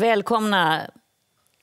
Välkomna!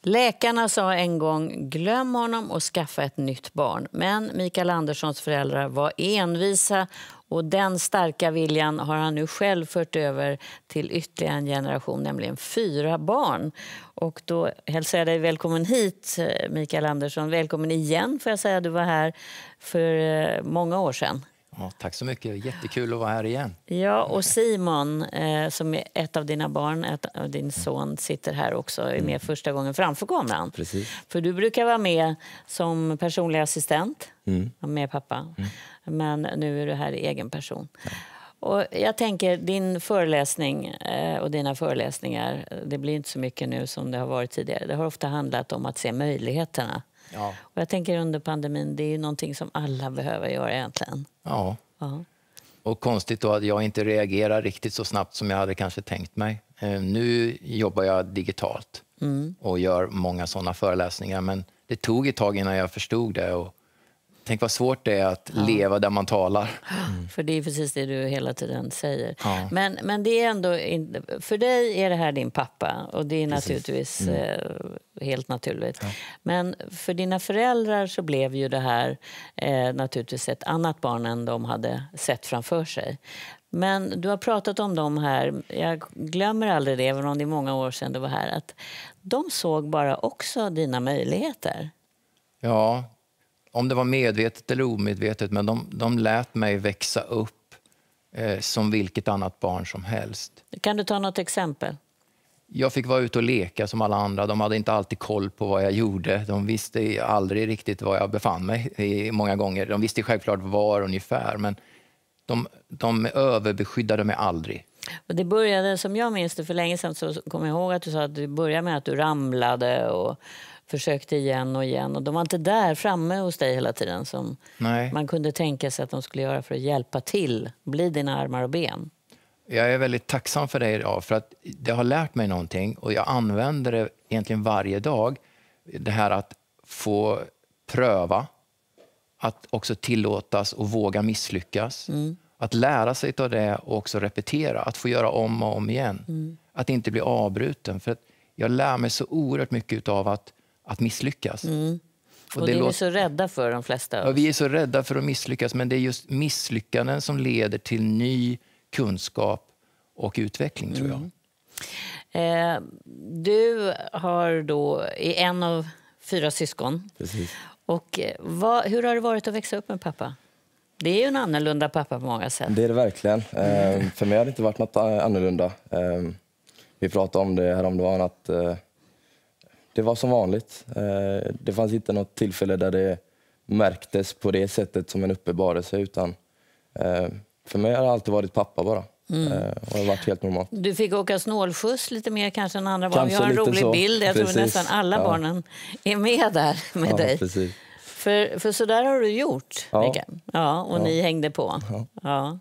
Läkarna sa en gång glöm honom och skaffa ett nytt barn. Men Mikael Anderssons föräldrar var envisa och den starka viljan har han nu själv fört över till ytterligare en generation, nämligen fyra barn. Och då hälsar jag dig välkommen hit, eh, Mikael Andersson. Välkommen igen, får jag säga. Du var här för eh, många år sedan. Ja, tack så mycket. Jättekul att vara här igen. Ja, och Simon, eh, som är ett av dina barn, ett av din son, sitter här också och är med mm. första gången framför kameran. Precis. För du brukar vara med som personlig assistent, mm. med pappa, mm. men nu är du här i egen person. Ja. Och jag tänker, din föreläsning eh, och dina föreläsningar, det blir inte så mycket nu som det har varit tidigare. Det har ofta handlat om att se möjligheterna. Ja. Och jag tänker under pandemin, det är ju någonting som alla behöver göra egentligen. Ja. ja. Och konstigt då att jag inte reagerar riktigt så snabbt som jag hade kanske tänkt mig. Eh, nu jobbar jag digitalt mm. och gör många sådana föreläsningar, men det tog ett tag innan jag förstod det och Tänk vad svårt det är att ja. leva där man talar. Mm. För det är precis det du hela tiden säger. Ja. Men, men det är ändå, för dig är det här din pappa och det är precis. naturligtvis mm. Eh, helt naturligt. Ja. Men för dina föräldrar så blev ju det här eh, naturligtvis ett annat barn än de hade sett framför sig. Men du har pratat om dem här, jag glömmer aldrig det, även om det är många år sedan du var här, att de såg bara också dina möjligheter. Ja, om det var medvetet eller omedvetet, men de, de lät mig växa upp eh, som vilket annat barn som helst. Kan du ta något exempel? Jag fick vara ute och leka som alla andra. De hade inte alltid koll på vad jag gjorde. De visste aldrig riktigt var jag befann mig många gånger. De visste självklart var ungefär, men de, de överbeskyddade mig aldrig. Och det började, som jag minns det för länge sedan, så kom jag ihåg att du sa att det började med att du ramlade och försökte igen och igen. Och de var inte där framme hos dig hela tiden som Nej. man kunde tänka sig att de skulle göra för att hjälpa till, bli dina armar och ben. Jag är väldigt tacksam för dig idag, för att det har lärt mig någonting och jag använder det egentligen varje dag. Det här att få pröva, att också tillåtas och våga misslyckas. Mm. Att lära sig av det och också repetera, att få göra om och om igen. Mm. Att inte bli avbruten. För att jag lär mig så oerhört mycket av att att misslyckas. Mm. Och, och det, det är vi så rädda för, de flesta av oss. Ja, vi är så rädda för att misslyckas, men det är just misslyckanden som leder till ny kunskap och utveckling, tror jag. Mm. Eh, du har då, är en av fyra syskon. Precis. Och eh, vad, hur har det varit att växa upp med pappa? Det är ju en annorlunda pappa på många sätt. Det är det verkligen. Eh, för mig har det inte varit något eh, annorlunda. Eh, vi pratade om det häromdagen, att eh, det var som vanligt. Eh, det fanns inte något tillfälle där det märktes på det sättet som en uppenbarelse eh, för mig har det alltid varit pappa bara. Mm. Eh, och har varit helt normalt. Du fick åka snålskjuts lite mer kanske än andra barn. Vi har en rolig så. bild, jag precis. tror nästan alla ja. barnen är med där med ja, dig. Precis. För, för så där har du gjort, ja. Mikael. Ja, och ni hängde på. Ja.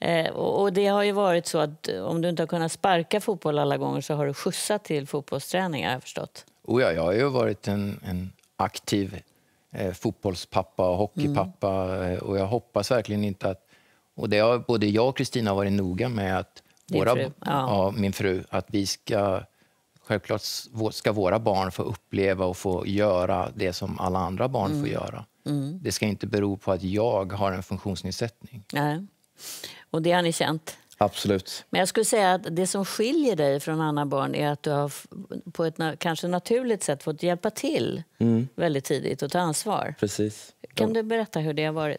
Eh, och, det har ju varit så att eh, om du inte har kunnat sparka fotboll alla gånger så har du skjutsat till fotbollsträningar, jag förstått. Oh ja, jag har ju varit en, en aktiv eh, fotbollspappa och hockeypappa mm. Eh, och jag hoppas verkligen inte att... Och det har både jag och Kristina varit noga med att Din våra, ja. ja. min fru, att vi ska... Självklart ska våra barn få uppleva och få göra det som alla andra barn mm. får göra. Mm. Det ska inte bero på att jag har en funktionsnedsättning. Nej. Och det har ni känt? Absolut. Men jag skulle säga att det som skiljer dig från andra Barn är att du har på ett kanske naturligt sätt fått hjälpa till mm. väldigt tidigt och ta ansvar. Precis. Kan du berätta hur det har varit?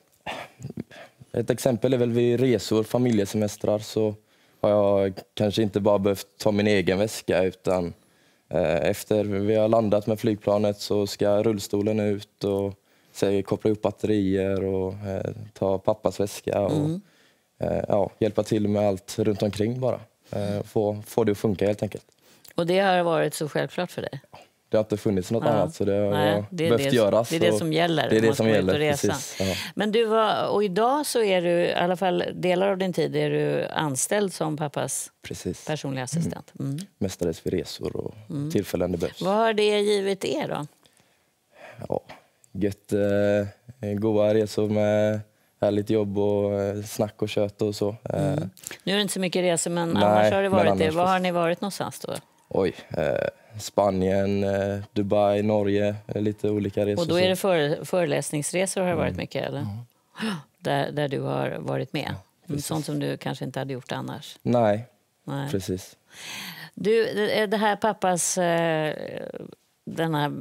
Ett exempel är väl vid resor, familjesemestrar, så har jag kanske inte bara behövt ta min egen väska utan eh, efter vi har landat med flygplanet så ska rullstolen ut och koppla ihop batterier och eh, ta pappas väska. Och, mm Eh, ja, hjälpa till med allt runt omkring bara. Eh, få, få det att funka helt enkelt. Och det har varit så självklart för dig? Det har inte funnits något ja. annat så det har Nej, det behövt det, göras. Det är det som gäller. Det är det som gäller, precis. Ja. Men du var, och idag så är du, i alla fall delar av din tid, är du anställd som pappas precis. personliga mm. assistent? Mm. Mm. Mestadels vid resor och mm. tillfällen det behövs. Vad har det givit er då? Ja, gött, eh, goa resor med härligt jobb och eh, snack och kött och så. Eh, mm. Nu är det inte så mycket resor, men Nej, annars har det varit det. Var har ni varit någonstans då? Oj, eh, Spanien, eh, Dubai, Norge, eh, lite olika resor. Och då är det före, föreläsningsresor har det varit mm. mycket, eller? Mm. Där, där du har varit med? Ja, mm, Sånt som du kanske inte hade gjort annars? Nej, Nej. precis. Du, det här pappas eh, den här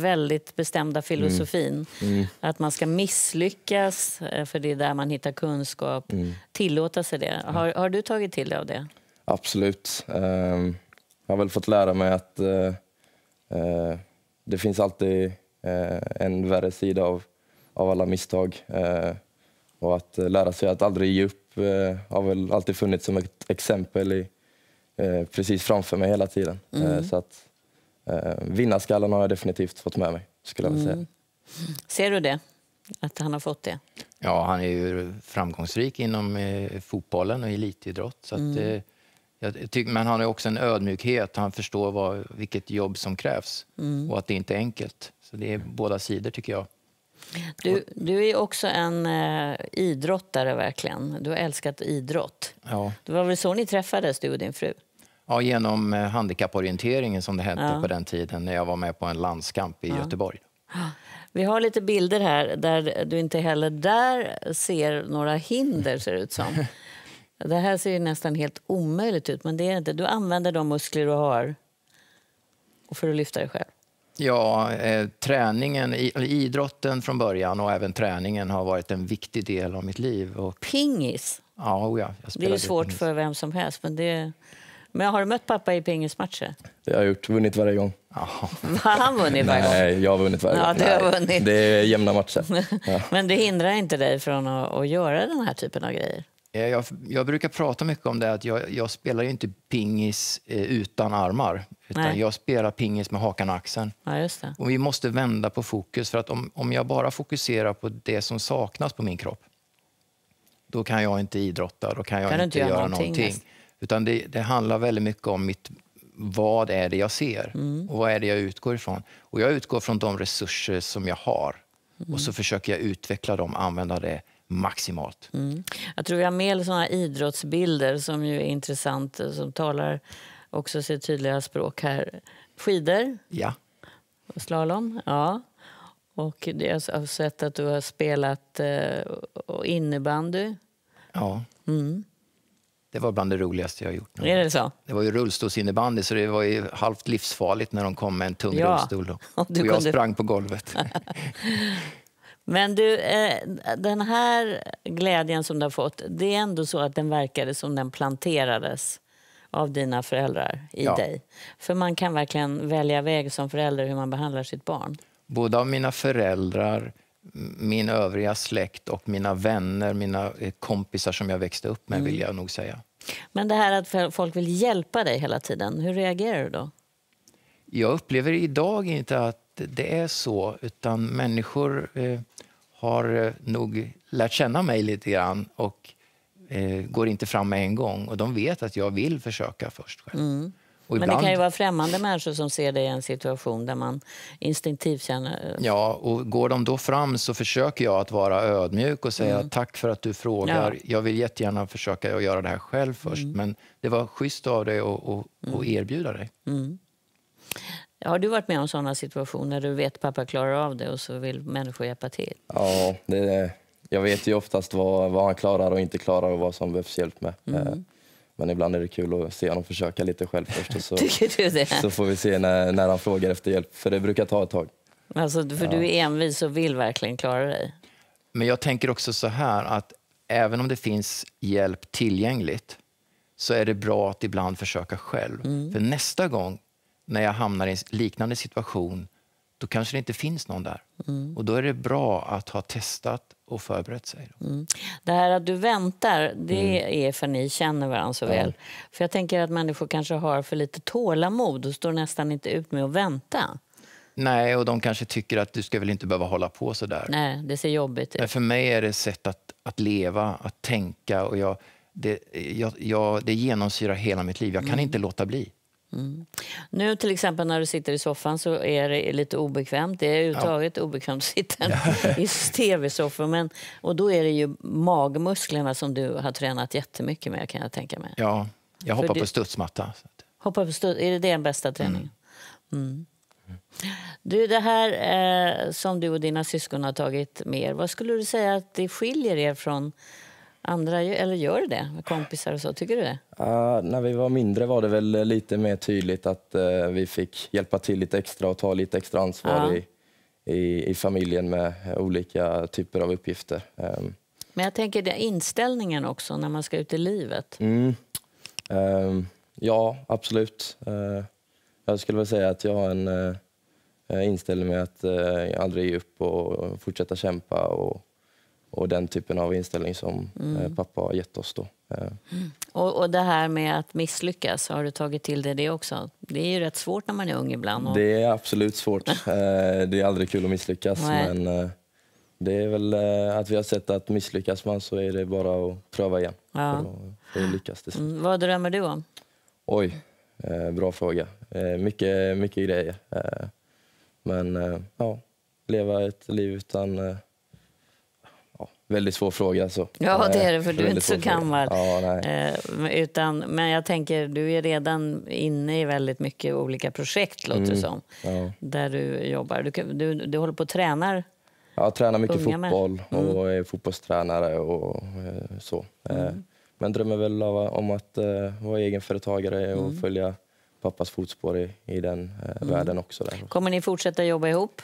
väldigt bestämda mm. filosofin. Mm. Mm. Att man ska misslyckas, eh, för det är där man hittar kunskap. Mm. Tillåta sig det. Har, har du tagit till dig av det? Absolut. Ehm, jag har väl fått lära mig att eh, eh, det finns alltid en värre sida av, av alla misstag. Och att lära sig att aldrig ge upp har väl alltid funnits som ett exempel i, precis framför mig hela tiden. Mm. Så att Eh, vinnarskallen har jag definitivt fått med mig, skulle jag vilja säga. Mm. Ser du det? Att han har fått det? Ja, han är ju framgångsrik inom eh, fotbollen och elitidrott. Så att, mm. Eh, jag tycker, men han har också en ödmjukhet. Han förstår vad, vilket jobb som krävs mm. och att det inte är enkelt. Så det är båda sidor, tycker jag. Du, du är också en eh, idrottare, verkligen. Du har älskat idrott. Ja. Det var väl så ni träffades, du och din fru? Ja, genom eh, handikapporienteringen som det hette ja. på den tiden när jag var med på en landskamp i ja. Göteborg. Vi har lite bilder här där du inte heller där ser några hinder ser det ut som. Det här ser ju nästan helt omöjligt ut, men det är inte. Du använder de muskler du har för att lyfta dig själv. Ja, eh, träningen, idrotten från början och även träningen har varit en viktig del av mitt liv. Och... Pingis? Ja, oh ja, jag det är svårt pingis. för vem som helst, men det men har du mött pappa i pingismatcher? Det har jag gjort, vunnit varje gång. Har han vunnit varje gång? Nej, jag har vunnit varje gång. Ja, du har vunnit. Det är jämna matcher. Ja. Men det hindrar inte dig från att, att göra den här typen av grejer? Jag, jag, brukar prata mycket om det att jag, jag spelar inte pingis eh, utan armar. Utan jag spelar pingis med hakan och axeln. Ja, och vi måste vända på fokus. För att om, om jag bara fokuserar på det som saknas på min kropp, då kan jag inte idrotta, då kan jag kan inte, inte, göra någonting. någonting. Utan det, det, handlar väldigt mycket om mitt, vad är det jag ser mm. och vad är det jag utgår ifrån. Och jag utgår från de resurser som jag har mm. och så mm. försöker jag utveckla dem, använda det maximalt. Mm. Jag tror vi har med sådana idrottsbilder som ju är intressant, som talar också sitt tydliga språk här. Skidor? Ja. Slalom? Ja. Och jag har sett att du har spelat eh, innebandy. Ja. Mm. Det var bland det roligaste jag gjort. Är det så? Det var ju rullstolsinnebandy så det var ju halvt livsfarligt när de kom med en tung ja. rullstol. Då. Och, och jag kunde... sprang på golvet. Men du, eh, den här glädjen som du har fått, det är ändå så att den verkade som den planterades av dina föräldrar i ja. dig. För man kan verkligen välja väg som förälder hur man behandlar sitt barn. Båda av mina föräldrar min övriga släkt och mina vänner, mina eh, kompisar som jag växte upp med, mm. vill jag nog säga. Men det här att folk vill hjälpa dig hela tiden, hur reagerar du då? Jag upplever idag inte att det är så, utan människor eh, har eh, nog lärt känna mig lite grann och eh, går inte fram med en gång. Och de vet att jag vill försöka först själv. Mm. Och ibland... Men det kan ju vara främmande människor som ser dig i en situation där man instinktivt känner... Ja, och går de då fram så försöker jag att vara ödmjuk och säga mm. tack för att du frågar. Ja. Jag vill jättegärna försöka göra det här själv först, mm. men det var schysst av dig att mm. erbjuda dig. Mm. Har du varit med om sådana situationer du vet att pappa klarar av det och så vill människor hjälpa till? Ja, det, jag vet ju oftast vad, vad han klarar och inte klarar och vad som behövs hjälp med. Eh, mm. Men ibland är det kul att se honom försöka lite själv först. Och så, så får vi se när, när han frågar efter hjälp, för det brukar ta ett tag. Alltså, för ja. du är envis och vill verkligen klara dig. Men jag tänker också så här att även om det finns hjälp tillgängligt så är det bra att ibland försöka själv. Mm. För nästa gång när jag hamnar i en liknande situation då kanske det inte finns någon där. Mm. Och då är det bra att ha testat och förberett sig. Mm. Det här att du väntar, det mm. är för ni känner varandra så väl. Ja. För jag tänker att människor kanske har för lite tålamod och står nästan inte ut med att vänta. Nej, och de kanske tycker att du ska väl inte behöva hålla på så där. Nej, det ser jobbigt ut. Men för mig är det ett sätt att, att leva, att tänka och jag, det, jag, jag, det genomsyrar hela mitt liv. Jag kan mm. inte låta bli. Mm. Nu till exempel när du sitter i soffan så är det lite obekvämt. Det är överhuvudtaget ja. obekvämt att sitta i tv-soffan. och då är det ju magmusklerna som du har tränat jättemycket med kan jag tänka mig. Ja, jag hoppar För på studsmatta. Hoppar på stud är det den bästa mm. träningen? Mm. Mm. Du, det här eh, som du och dina syskon har tagit med er, vad skulle du säga att det skiljer er från andra, eller gör det det? Kompisar och så, tycker du det? Uh, när vi var mindre var det väl eh, lite mer tydligt att uh, vi fick hjälpa till lite extra och ta lite extra ansvar uh. i, i, i, familjen med olika typer av uppgifter. Um. Men jag tänker det inställningen också när man ska ut i livet. Mm. Um, ja, absolut. Eh, jag skulle väl säga att jag har en inställning med att aldrig ge upp och fortsätta kämpa och och den typen av inställning som eh, mm. pappa har gett oss. Då. Eh. Mm. Och, och det här med att misslyckas, har du tagit till dig det också? Det är ju rätt svårt när man är ung ibland. Och... Det är absolut svårt. Eh, det är aldrig kul att misslyckas. Nej. Men det är väl att vi har sett att misslyckas man så är det bara att pröva igen. Ja. För att, lyckas mm. Vad drömmer du om? Oj, bra fråga. mycket, mycket grejer. men ja, leva ett liv utan Väldigt svår fråga. Alltså. Ja, det är det, för du är inte så gammal. Ja, eh, utan, men jag tänker, du är redan inne i väldigt mycket olika projekt, låter det mm, som, ja. där du jobbar. Du, du, du håller på och tränar Ja, Jag tränar mycket fotboll mm. och är fotbollstränare och eh, så. Eh, mm. men drömmer väl om att eh, vara egenföretagare och mm. följa pappas fotspår i, i den mm. världen också. Där. Kommer ni fortsätta jobba ihop?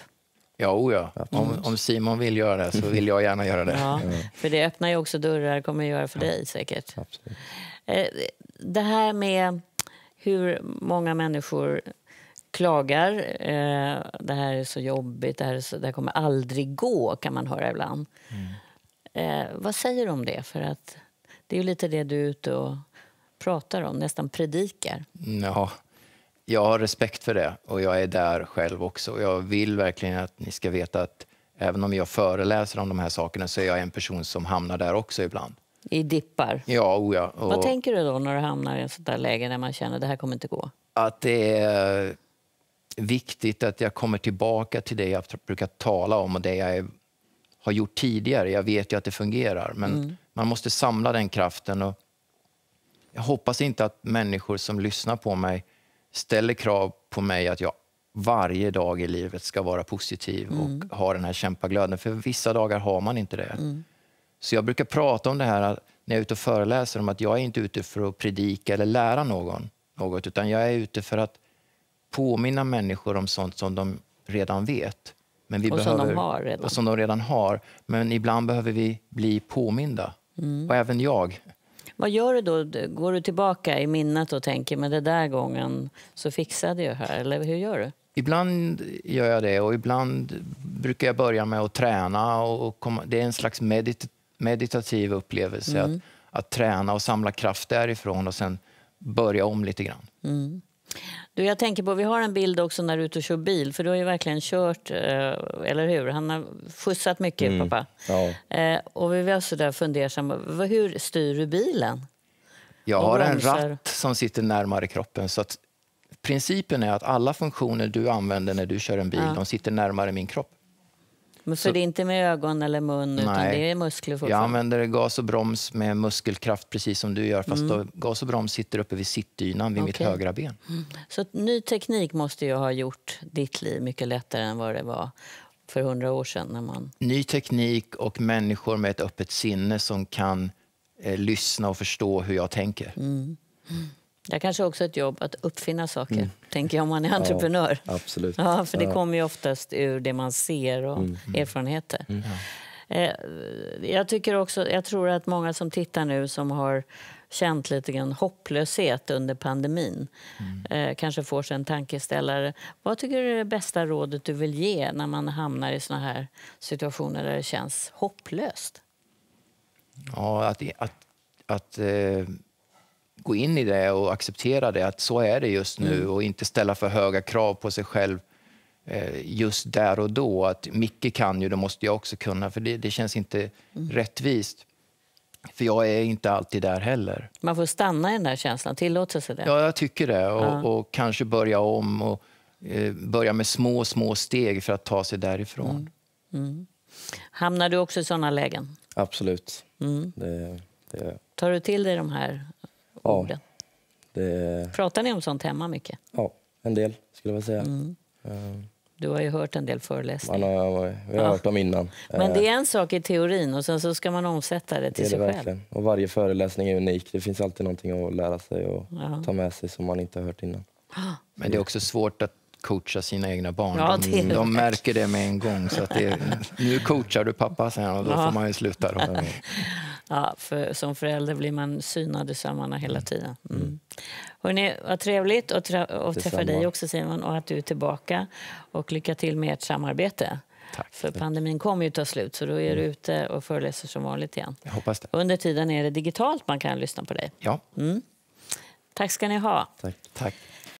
Ja, oh ja. Om, om, Simon vill göra det så vill jag gärna göra det. Ja, mm. för det öppnar ju också dörrar, kommer att göra för dig säkert. Absolut. Eh, det här med hur många människor klagar. Eh, det här är så jobbigt, det här, så, det här kommer aldrig gå, kan man höra ibland. Mm. Eh, vad säger du om det? För att det är ju lite det du är ute och pratar om, nästan predikar. Mm, ja, jag har respekt för det och jag är där själv också. Jag vill verkligen att ni ska veta att även om jag föreläser om de här sakerna så är jag en person som hamnar där också ibland. I dippar? Ja, oja. Och Vad tänker du då när du hamnar i ett sånt där läge när man känner att det här kommer inte gå? Att det är viktigt att jag kommer tillbaka till det jag brukar tala om och det jag har gjort tidigare. Jag vet ju att det fungerar, men mm. man måste samla den kraften. Och jag hoppas inte att människor som lyssnar på mig ställer krav på mig att jag varje dag i livet ska vara positiv och mm. ha den här kämpaglöden. För vissa dagar har man inte det. Mm. Så jag brukar prata om det här när jag är ute och föreläser om att jag är inte ute för att predika eller lära någon något, utan jag är ute för att påminna människor om sånt som de redan vet. Men vi och, behöver, som de har redan. och som de redan har. Men ibland behöver vi bli påminda. Mm. Och även jag. Vad gör du då? Går du tillbaka i minnet och tänker men det där gången så fixade jag här? Eller hur gör du? Ibland gör jag det och ibland brukar jag börja med att träna. Och komma, det är en slags medit, meditativ upplevelse mm. att, att träna och samla kraft därifrån och sen börja om lite grann. Mm. Du, jag tänker på, vi har en bild också när du är ute och kör bil, för du har ju verkligen kört, eh, eller hur? Han har skjutsat mycket, mm. pappa. Ja. Eh, och vi var så där fundersamma, hur styr du bilen? Jag har en ratt som sitter närmare kroppen, så att principen är att alla funktioner du använder när du kör en bil, ja. de sitter närmare min kropp. Men för så, det är inte med ögon eller mun, nej. utan det är muskler fortfarande? Jag använder gas och broms med muskelkraft, precis som du gör. Fast mm. gas och broms sitter uppe vid sittdynan, vid okay. mitt högra ben. Mm. Så ny teknik måste ju ha gjort ditt liv mycket lättare än vad det var för hundra år sedan? När man... Ny teknik och människor med ett öppet sinne som kan eh, lyssna och förstå hur jag tänker. Mm. mm. Det kanske också är ett jobb att uppfinna saker, mm. tänker jag om man är entreprenör. Ja, absolut. Ja, för det ja. kommer ju oftast ur det man ser och mm. mm. erfarenheter. Mm. Eh, jag, tycker också, jag tror att många som tittar nu som har känt lite grann hopplöshet under pandemin mm. Eh, kanske får sig en tankeställare. Vad tycker du är det bästa rådet du vill ge när man hamnar i såna här situationer där det känns hopplöst? Ja, att, att, att eh, gå in i det och acceptera det, att så är det just nu mm. och inte ställa för höga krav på sig själv eh, just där och då. Att Micke kan ju, då måste jag också kunna, för det, det känns inte mm. rättvist. För jag är inte alltid där heller. Man får stanna i den där känslan, tillåta sig det. Ja, jag tycker det. Och, ja. och kanske börja om och eh, börja med små, små steg för att ta sig därifrån. Mm. mm. Hamnar du också i såna lägen? Absolut. Mm. Det, det... Tar du till dig de här orden. Det... Pratar ni om sånt hemma mycket? Ja, en del skulle jag säga. Mm. Ehm. Du har ju hört en del föreläsningar. Man har, vi har ja. hört dem innan. Men det är ehm. en sak i teorin och sen så ska man omsätta det till det sig det själv. Och varje föreläsning är unik. Det finns alltid någonting att lära sig och ja. ta med sig som man inte har hört innan. Men det är också svårt att coacha sina egna barn. Ja, de, de, märker det med en gång. Så att det, nu coachar du pappa, sen och då ja. får man ju sluta. Då. Ja, för som förälder blir man synad i sömmarna hela mm. tiden. Mm. Mm. Hörrni, vad trevligt att, att träffa dig också Simon och att du är tillbaka. Och lycka till med ert samarbete. Tack. För pandemin kommer ju ta slut, så då är du mm. ute och föreläser som vanligt igen. Jag hoppas det. Under tiden är det digitalt man kan lyssna på dig. Ja. Mm. Tack ska ni ha. Tack. Tack.